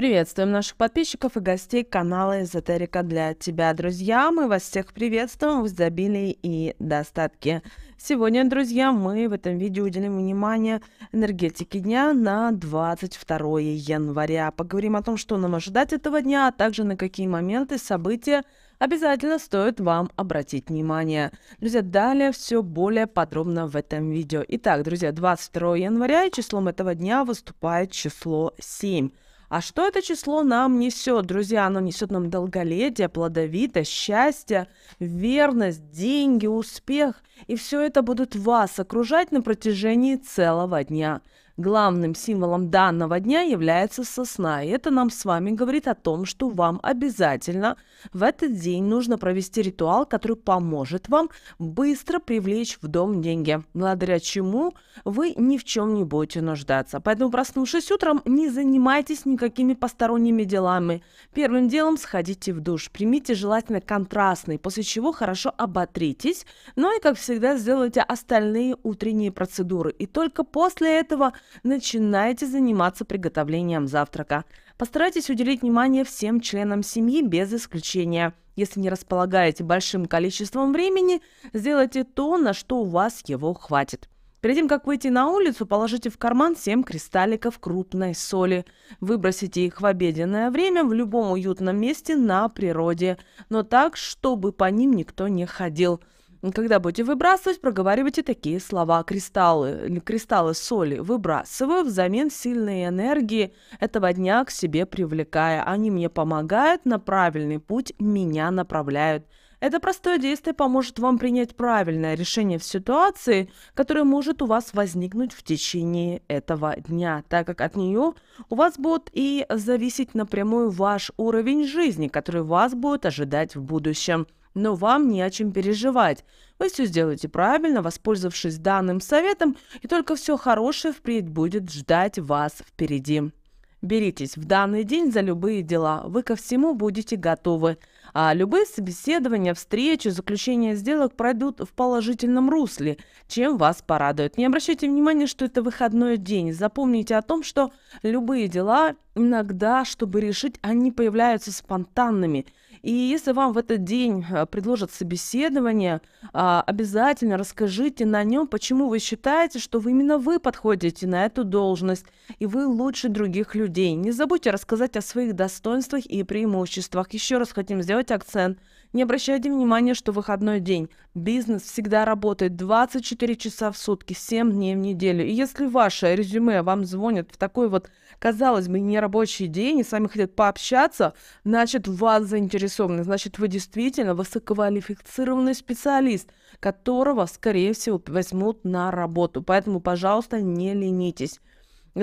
Приветствуем наших подписчиков и гостей канала «Эзотерика для тебя». Друзья, мы вас всех приветствуем в изобилии и достатке. Сегодня, друзья, мы в этом видео уделим внимание энергетике дня на 22 января. Поговорим о том, что нам ожидать этого дня, а также на какие моменты, события обязательно стоит вам обратить внимание. Друзья, далее все более подробно в этом видео. Итак, друзья, 22 января и числом этого дня выступает число 7. А что это число нам несет, друзья? Оно несет нам долголетие, плодовитость, счастье, верность, деньги, успех. И все это будут вас окружать на протяжении целого дня главным символом данного дня является сосна. И это нам с вами говорит о том, что вам обязательно в этот день нужно провести ритуал, который поможет вам быстро привлечь в дом деньги, благодаря чему вы ни в чем не будете нуждаться. Поэтому, проснувшись утром, не занимайтесь никакими посторонними делами. Первым делом сходите в душ, примите желательно контрастный, после чего хорошо оботритесь, ну и, как всегда, сделайте остальные утренние процедуры. И только после этого начинайте заниматься приготовлением завтрака. Постарайтесь уделить внимание всем членам семьи без исключения. Если не располагаете большим количеством времени, сделайте то, на что у вас его хватит. Перед тем, как выйти на улицу, положите в карман 7 кристалликов крупной соли. Выбросите их в обеденное время в любом уютном месте на природе, но так, чтобы по ним никто не ходил – когда будете выбрасывать, проговаривайте такие слова. Кристаллы, кристаллы соли выбрасываю, взамен сильные энергии этого дня к себе привлекая. Они мне помогают на правильный путь, меня направляют. Это простое действие поможет вам принять правильное решение в ситуации, которая может у вас возникнуть в течение этого дня, так как от нее у вас будет и зависеть напрямую ваш уровень жизни, который вас будет ожидать в будущем. Но вам не о чем переживать. Вы все сделаете правильно, воспользовавшись данным советом, и только все хорошее впредь будет ждать вас впереди. Беритесь в данный день за любые дела, вы ко всему будете готовы. А любые собеседования, встречи, заключения сделок пройдут в положительном русле, чем вас порадует. Не обращайте внимания, что это выходной день. Запомните о том, что любые дела иногда, чтобы решить, они появляются спонтанными. И если вам в этот день э, предложат собеседование, а, обязательно расскажите на нем, почему вы считаете, что вы именно вы подходите на эту должность, и вы лучше других людей. Не забудьте рассказать о своих достоинствах и преимуществах. Еще раз хотим сделать делайте акцент, не обращайте внимания, что выходной день. Бизнес всегда работает 24 часа в сутки, 7 дней в неделю. И если ваше резюме вам звонит в такой вот, казалось бы, нерабочий день, и с вами хотят пообщаться, значит, вас заинтересованы, значит, вы действительно высококвалифицированный специалист, которого, скорее всего, возьмут на работу. Поэтому, пожалуйста, не ленитесь.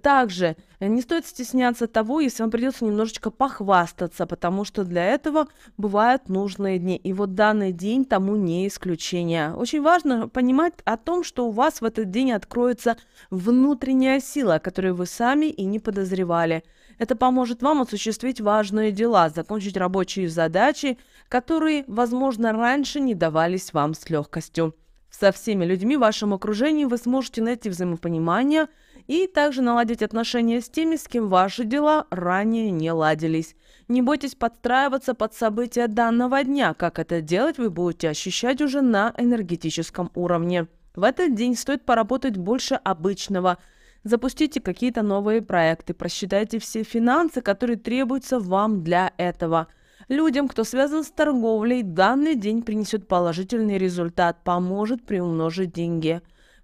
Также э, не стоит стесняться того, если вам придется немножечко похвастаться, потому что для этого бывают нужные дни. И вот данный день тому не исключение. Очень важно понимать о том, что у вас в этот день откроется внутренняя сила, которую вы сами и не подозревали. Это поможет вам осуществить важные дела, закончить рабочие задачи, которые, возможно, раньше не давались вам с легкостью. Со всеми людьми в вашем окружении вы сможете найти взаимопонимание – и также наладить отношения с теми, с кем ваши дела ранее не ладились. Не бойтесь подстраиваться под события данного дня, как это делать вы будете ощущать уже на энергетическом уровне. В этот день стоит поработать больше обычного. Запустите какие-то новые проекты, просчитайте все финансы, которые требуются вам для этого. Людям, кто связан с торговлей, данный день принесет положительный результат, поможет приумножить деньги.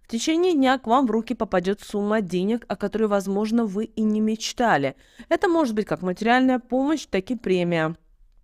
В течение дня к вам в руки попадет сумма денег, о которой, возможно, вы и не мечтали. Это может быть как материальная помощь, так и премия.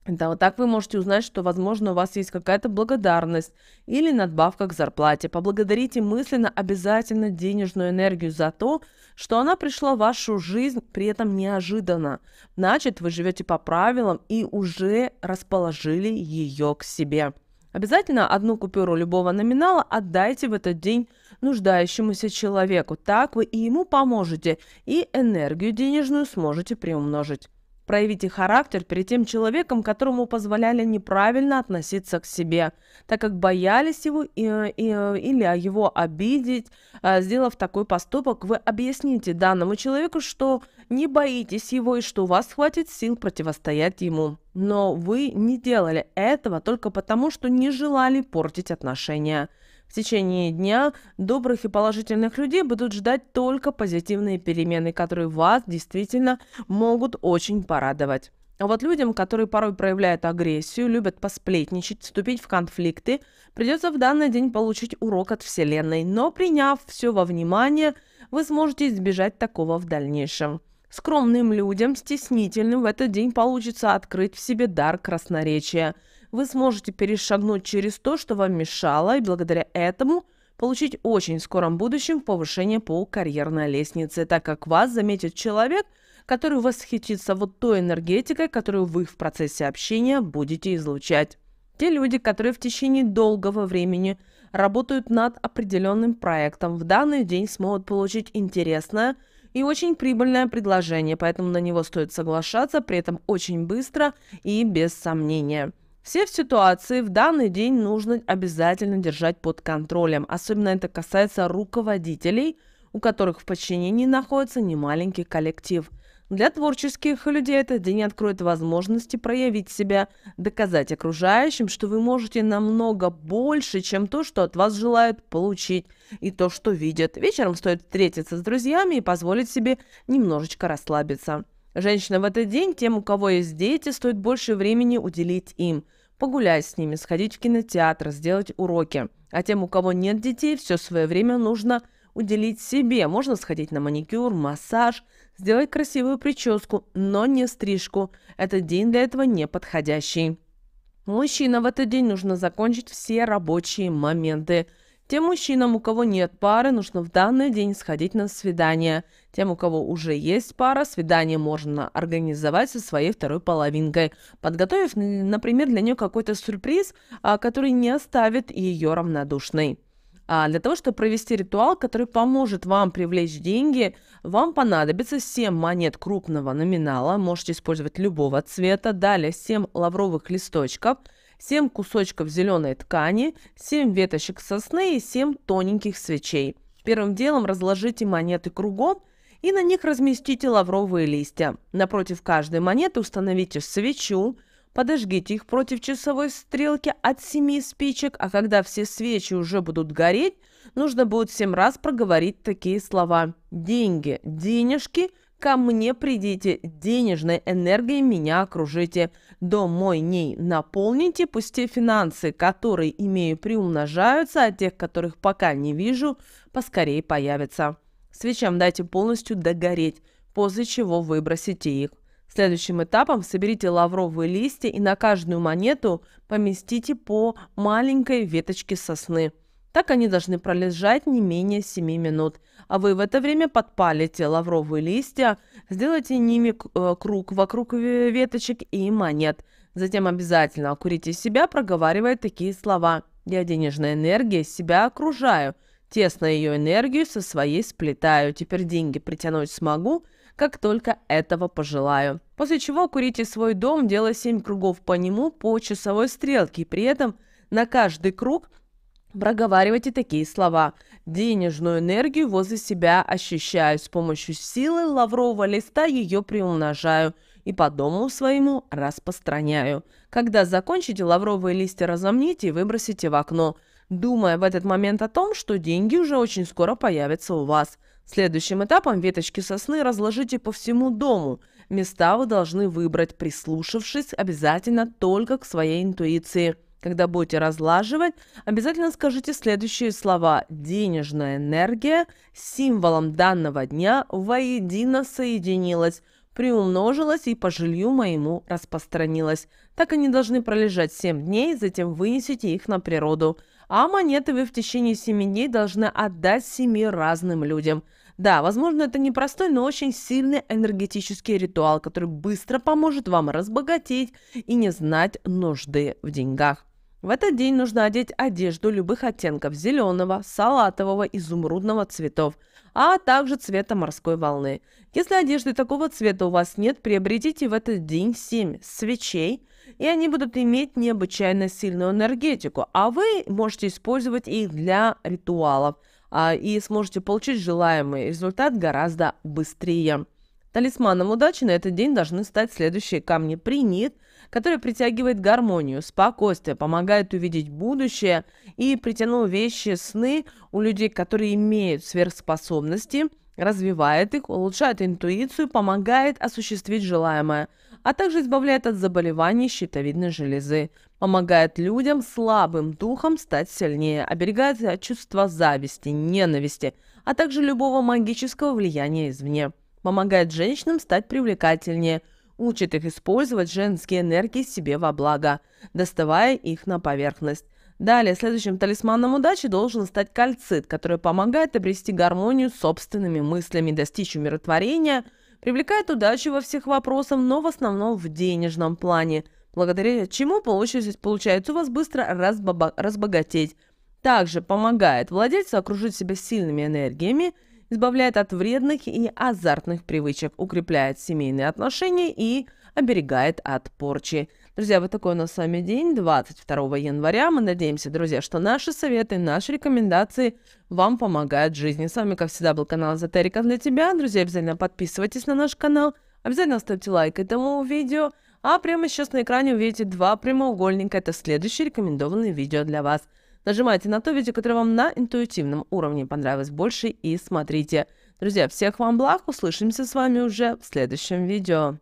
Да, вот так вы можете узнать, что, возможно, у вас есть какая-то благодарность или надбавка к зарплате. Поблагодарите мысленно обязательно денежную энергию за то, что она пришла в вашу жизнь, при этом неожиданно. Значит, вы живете по правилам и уже расположили ее к себе. Обязательно одну купюру любого номинала отдайте в этот день нуждающемуся человеку. Так вы и ему поможете, и энергию денежную сможете приумножить. Проявите характер перед тем человеком, которому позволяли неправильно относиться к себе, так как боялись его и, э, и, э, или его обидеть. А, сделав такой поступок, вы объясните данному человеку, что не боитесь его и что у вас хватит сил противостоять ему. Но вы не делали этого только потому, что не желали портить отношения. В течение дня добрых и положительных людей будут ждать только позитивные перемены, которые вас действительно могут очень порадовать. А вот людям, которые порой проявляют агрессию, любят посплетничать, вступить в конфликты, придется в данный день получить урок от Вселенной, но приняв все во внимание, вы сможете избежать такого в дальнейшем. Скромным людям, стеснительным, в этот день получится открыть в себе дар красноречия вы сможете перешагнуть через то, что вам мешало, и благодаря этому получить очень скором будущем повышение по карьерной лестнице, так как вас заметит человек, который восхитится вот той энергетикой, которую вы в процессе общения будете излучать. Те люди, которые в течение долгого времени работают над определенным проектом, в данный день смогут получить интересное и очень прибыльное предложение, поэтому на него стоит соглашаться, при этом очень быстро и без сомнения. Все ситуации в данный день нужно обязательно держать под контролем. Особенно это касается руководителей, у которых в подчинении находится немаленький коллектив. Для творческих людей этот день откроет возможности проявить себя, доказать окружающим, что вы можете намного больше, чем то, что от вас желают получить и то, что видят. Вечером стоит встретиться с друзьями и позволить себе немножечко расслабиться. Женщина в этот день тем, у кого есть дети, стоит больше времени уделить им. Погулять с ними, сходить в кинотеатр, сделать уроки. А тем, у кого нет детей, все свое время нужно уделить себе. Можно сходить на маникюр, массаж, сделать красивую прическу, но не стрижку. Этот день для этого не подходящий. Мужчина в этот день нужно закончить все рабочие моменты – тем мужчинам, у кого нет пары, нужно в данный день сходить на свидание. Тем, у кого уже есть пара, свидание можно организовать со своей второй половинкой, подготовив, например, для нее какой-то сюрприз, а, который не оставит ее равнодушной. А для того, чтобы провести ритуал, который поможет вам привлечь деньги, вам понадобится 7 монет крупного номинала, можете использовать любого цвета, далее 7 лавровых листочков – 7 кусочков зеленой ткани, 7 веточек сосны и 7 тоненьких свечей. Первым делом разложите монеты кругом и на них разместите лавровые листья. Напротив каждой монеты установите свечу, подожгите их против часовой стрелки от 7 спичек, а когда все свечи уже будут гореть, нужно будет 7 раз проговорить такие слова. Деньги, денежки – ко мне придите, денежной энергией меня окружите, дом мой ней наполните, пусть те финансы, которые имею, приумножаются, а тех, которых пока не вижу, поскорее появятся. Свечам дайте полностью догореть, после чего выбросите их. Следующим этапом соберите лавровые листья и на каждую монету поместите по маленькой веточке сосны. Так они должны пролежать не менее 7 минут. А вы в это время подпалите лавровые листья, сделайте ними э, круг вокруг веточек и монет. Затем обязательно окурите себя, проговаривая такие слова. «Я денежной энергией себя окружаю, тесно ее энергию со своей сплетаю, теперь деньги притянуть смогу, как только этого пожелаю». После чего курите свой дом, делая 7 кругов по нему по часовой стрелке, при этом на каждый круг – Проговаривайте такие слова. Денежную энергию возле себя ощущаю. С помощью силы лаврового листа ее приумножаю и по дому своему распространяю. Когда закончите, лавровые листья разомните и выбросите в окно, думая в этот момент о том, что деньги уже очень скоро появятся у вас. Следующим этапом веточки сосны разложите по всему дому. Места вы должны выбрать, прислушавшись обязательно только к своей интуиции – когда будете разлаживать, обязательно скажите следующие слова. Денежная энергия символом данного дня воедино соединилась, приумножилась и по жилью моему распространилась. Так они должны пролежать 7 дней, затем вынесите их на природу. А монеты вы в течение 7 дней должны отдать 7 разным людям. Да, возможно, это непростой, но очень сильный энергетический ритуал, который быстро поможет вам разбогатеть и не знать нужды в деньгах. В этот день нужно одеть одежду любых оттенков зеленого, салатового, изумрудного цветов, а также цвета морской волны. Если одежды такого цвета у вас нет, приобретите в этот день 7 свечей, и они будут иметь необычайно сильную энергетику, а вы можете использовать их для ритуалов а, и сможете получить желаемый результат гораздо быстрее. Талисманом удачи на этот день должны стать следующие камни принит – который притягивает гармонию, спокойствие, помогает увидеть будущее и притянул вещи, сны у людей, которые имеют сверхспособности, развивает их, улучшает интуицию, помогает осуществить желаемое, а также избавляет от заболеваний щитовидной железы, помогает людям слабым духом стать сильнее, оберегает от чувства зависти, ненависти, а также любого магического влияния извне, помогает женщинам стать привлекательнее – учит их использовать женские энергии себе во благо, доставая их на поверхность. Далее, следующим талисманом удачи должен стать кальцит, который помогает обрести гармонию с собственными мыслями, достичь умиротворения, привлекает удачу во всех вопросах, но в основном в денежном плане, благодаря чему получается получается у вас быстро разбогатеть. Также помогает владельцу окружить себя сильными энергиями – избавляет от вредных и азартных привычек, укрепляет семейные отношения и оберегает от порчи. Друзья, вот такой у нас с вами день, 22 января. Мы надеемся, друзья, что наши советы, наши рекомендации вам помогают в жизни. С вами, как всегда, был канал Эзотерика для тебя. Друзья, обязательно подписывайтесь на наш канал, обязательно ставьте лайк этому видео. А прямо сейчас на экране увидите два прямоугольника. Это следующие рекомендованные видео для вас. Нажимайте на то видео, которое вам на интуитивном уровне понравилось больше и смотрите. Друзья, всех вам благ, услышимся с вами уже в следующем видео.